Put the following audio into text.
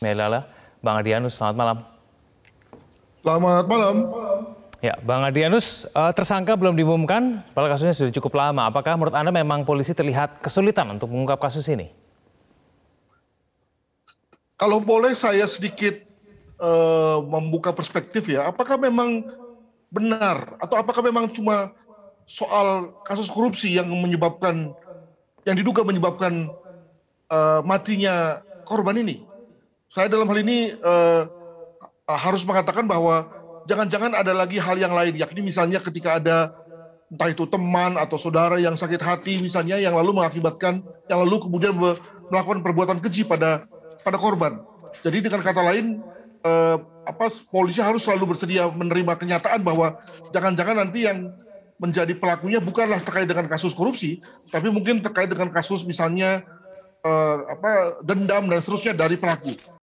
Melala. Bang Adrianus, selamat malam. Selamat malam. Ya, Bang Adrianus, eh, tersangka belum diumumkan, padahal kasusnya sudah cukup lama. Apakah menurut Anda memang polisi terlihat kesulitan untuk mengungkap kasus ini? Kalau boleh saya sedikit uh, membuka perspektif ya, apakah memang benar atau apakah memang cuma soal kasus korupsi yang menyebabkan, yang diduga menyebabkan uh, matinya korban ini? saya dalam hal ini eh, eh, harus mengatakan bahwa jangan-jangan ada lagi hal yang lain, yakni misalnya ketika ada entah itu teman atau saudara yang sakit hati misalnya yang lalu mengakibatkan yang lalu kemudian melakukan perbuatan keji pada pada korban. Jadi dengan kata lain eh, apa polisi harus selalu bersedia menerima kenyataan bahwa jangan-jangan nanti yang menjadi pelakunya bukanlah terkait dengan kasus korupsi, tapi mungkin terkait dengan kasus misalnya eh, apa dendam dan seterusnya dari pelaku.